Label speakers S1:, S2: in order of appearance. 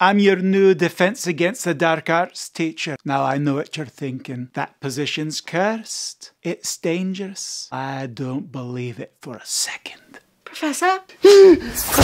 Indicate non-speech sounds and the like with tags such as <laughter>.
S1: I'm your new Defence Against the Dark Arts teacher. Now I know what you're thinking. That position's cursed. It's dangerous. I don't believe it for a second.
S2: Professor? <gasps> <laughs>